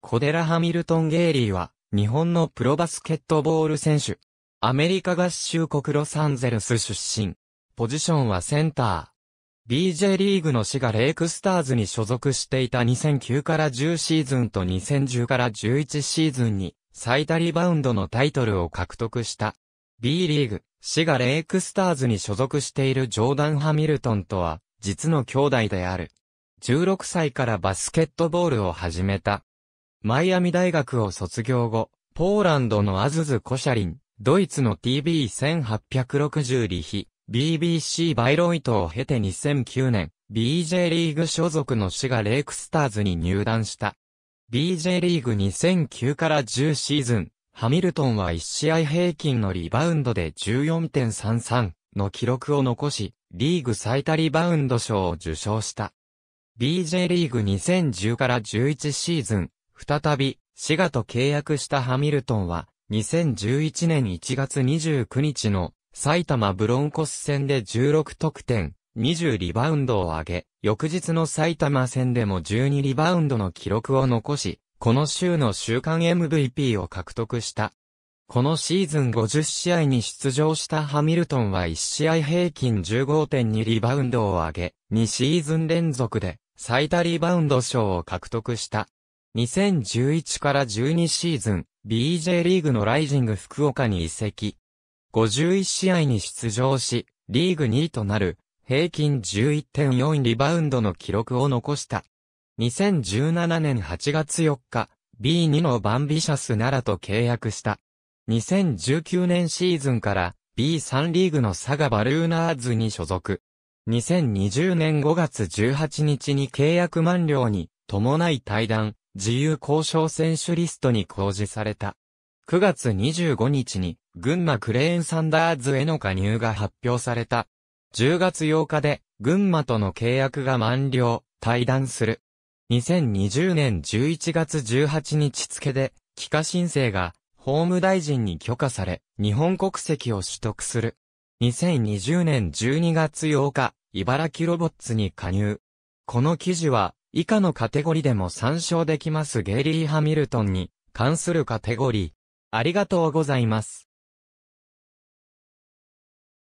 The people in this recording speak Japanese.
コデラ・ハミルトン・ゲイリーは、日本のプロバスケットボール選手。アメリカ合衆国ロサンゼルス出身。ポジションはセンター。BJ リーグの市がレイクスターズに所属していた2009から10シーズンと2010から11シーズンに最多リバウンドのタイトルを獲得した。B リーグ、市がレイクスターズに所属しているジョーダン・ハミルトンとは実の兄弟である。16歳からバスケットボールを始めた。マイアミ大学を卒業後、ポーランドのアズズ・コシャリン、ドイツの TV1860 リヒ、BBC バイロイトを経て2009年、BJ リーグ所属の滋賀レイクスターズに入団した。BJ リーグ2009から10シーズン、ハミルトンは1試合平均のリバウンドで14.33の記録を残し、リーグ最多リバウンド賞を受賞した。BJ リーグ2010から11シーズン、再び、滋賀と契約したハミルトンは、2011年1月29日の埼玉ブロンコス戦で16得点、20リバウンドを上げ、翌日の埼玉戦でも12リバウンドの記録を残し、この週の週間 MVP を獲得した。このシーズン50試合に出場したハミルトンは1試合平均15.2リバウンドを上げ、2シーズン連続で最多リバウンド賞を獲得した。2011から12シーズン、BJ リーグのライジング福岡に移籍。51試合に出場し、リーグ2位となる、平均11.4リバウンドの記録を残した。2017年8月4日、B2 のバンビシャス奈良と契約した。2019年シーズンから B3 リーグの佐賀バルーナーズに所属。2020年5月18日に契約満了に伴い退団。自由交渉選手リストに公示された。9月25日に、群馬クレーンサンダーズへの加入が発表された。10月8日で、群馬との契約が満了、退団する。2020年11月18日付で、帰化申請が、法務大臣に許可され、日本国籍を取得する。2020年12月8日、茨城ロボッツに加入。この記事は、以下のカテゴリでも参照できますゲイリー・ハミルトンに関するカテゴリー。ありがとうございます。